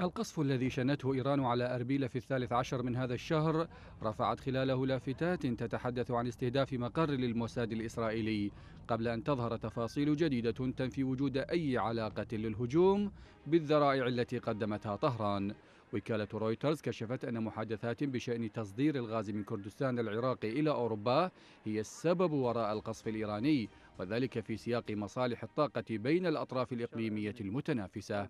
القصف الذي شنته إيران على أربيل في الثالث عشر من هذا الشهر رفعت خلاله لافتات تتحدث عن استهداف مقر للموساد الإسرائيلي قبل أن تظهر تفاصيل جديدة تنفي وجود أي علاقة للهجوم بالذرائع التي قدمتها طهران وكالة رويترز كشفت أن محادثات بشأن تصدير الغاز من كردستان العراق إلى أوروبا هي السبب وراء القصف الإيراني وذلك في سياق مصالح الطاقة بين الأطراف الإقليمية المتنافسة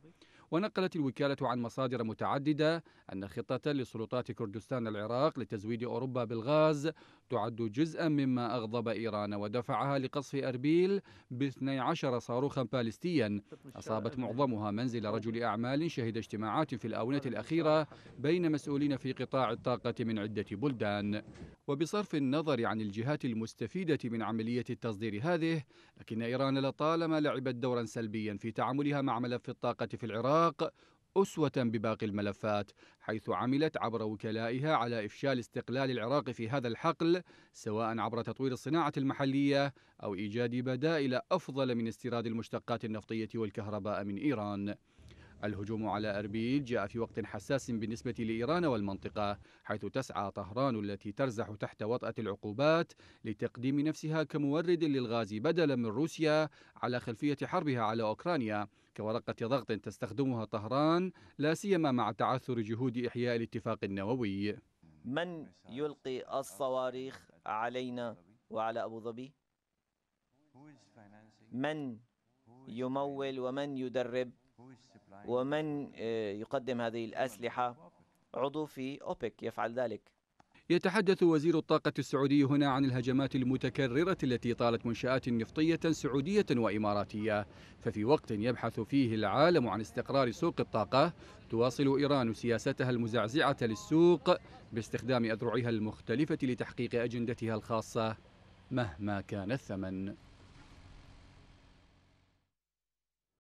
ونقلت الوكالة عن مصادر متعددة أن خطة لسلطات كردستان العراق لتزويد أوروبا بالغاز تعد جزءا مما أغضب إيران ودفعها لقصف أربيل ب 12 صاروخا باليستيا أصابت معظمها منزل رجل أعمال شهد اجتماعات في الآونة الأخيرة بين مسؤولين في قطاع الطاقة من عدة بلدان وبصرف النظر عن الجهات المستفيدة من عملية التصدير هذه لكن إيران لطالما لعبت دورا سلبيا في تعاملها مع ملف الطاقة في العراق العراق أسوة بباقي الملفات حيث عملت عبر وكلائها على إفشال استقلال العراق في هذا الحقل سواء عبر تطوير الصناعة المحلية أو إيجاد بدائل أفضل من استيراد المشتقات النفطية والكهرباء من إيران الهجوم على أربيل جاء في وقت حساس بالنسبة لإيران والمنطقة حيث تسعى طهران التي ترزح تحت وطأة العقوبات لتقديم نفسها كمورد للغاز بدلا من روسيا على خلفية حربها على أوكرانيا كورقة ضغط تستخدمها طهران لا سيما مع تعثر جهود إحياء الاتفاق النووي من يلقي الصواريخ علينا وعلى أبو ظبي؟ من يمول ومن يدرب ومن آه، يقدم هذه الأسلحة عضو في أوبك يفعل ذلك يتحدث وزير الطاقة السعودي هنا عن الهجمات المتكررة التي طالت منشآت نفطية سعودية وإماراتية ففي وقت يبحث فيه العالم عن استقرار سوق الطاقة تواصل إيران سياستها المزعزعة للسوق باستخدام أذرعها المختلفة لتحقيق أجندتها الخاصة مهما كان الثمن